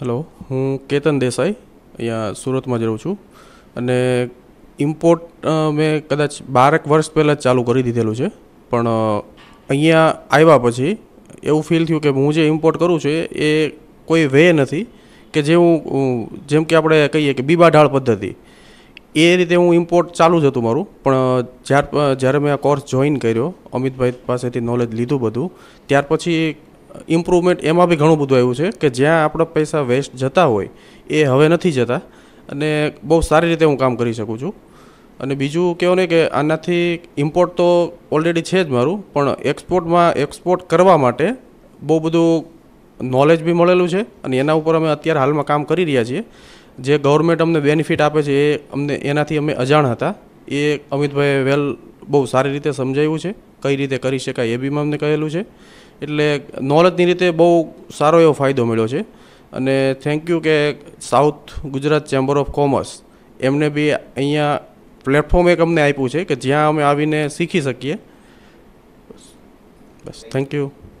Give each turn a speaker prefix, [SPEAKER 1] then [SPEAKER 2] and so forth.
[SPEAKER 1] hello હું કેતન દેસાઈ અહીંયા સુરતમાં જ રહું છું અને ઇમ્પોર્ટ મેં કદાચ બારેક વર્ષ પહેલાં જ ચાલુ કરી દીધેલું છે પણ અહીંયા આવ્યા પછી એવું ફીલ થયું કે હું જે ઇમ્પોર્ટ કરું છું એ કોઈ વે નથી કે જે હું જેમ કે આપણે કહીએ કે બીબા ઢાળ પદ્ધતિ એ રીતે હું ઇમ્પોર્ટ ચાલુ જ હતું મારું પણ જ્યારે જ્યારે મેં આ કોર્સ જોઈન કર્યો અમિતભાઈ પાસેથી નોલેજ લીધું બધું ત્યાર પછી ઇમ્પ્રુવમેન્ટ એમાં બી ઘણું બધું આવ્યું છે કે જ્યાં આપણા પૈસા વેસ્ટ જતા હોય એ હવે નથી જતા અને બહુ સારી રીતે હું કામ કરી શકું છું અને બીજું કહેવું ને કે આનાથી ઇમ્પોર્ટ તો ઓલરેડી છે જ મારું પણ એક્સપોર્ટમાં એક્સપોર્ટ કરવા માટે બહુ બધું નોલેજ બી મળેલું છે અને એના ઉપર અમે અત્યારે હાલમાં કામ કરી રહ્યા છીએ જે ગવર્મેન્ટ અમને બેનિફિટ આપે છે એ અમને એનાથી અમે અજાણ હતા એ અમિતભાઈ વેલ બહુ સારી રીતે સમજાવ્યું છે કઈ રીતે કરી શકાય એ બી અમને કહેલું છે એટલે નોલેજની રીતે બહુ સારો એવો ફાયદો મળ્યો છે અને થેન્ક યુ કે south Gujarat chamber of commerce એમને બી અહીંયા પ્લેટફોર્મ એક અમને આપ્યું છે કે જ્યાં અમે આવીને શીખી શકીએ બસ થેન્ક યુ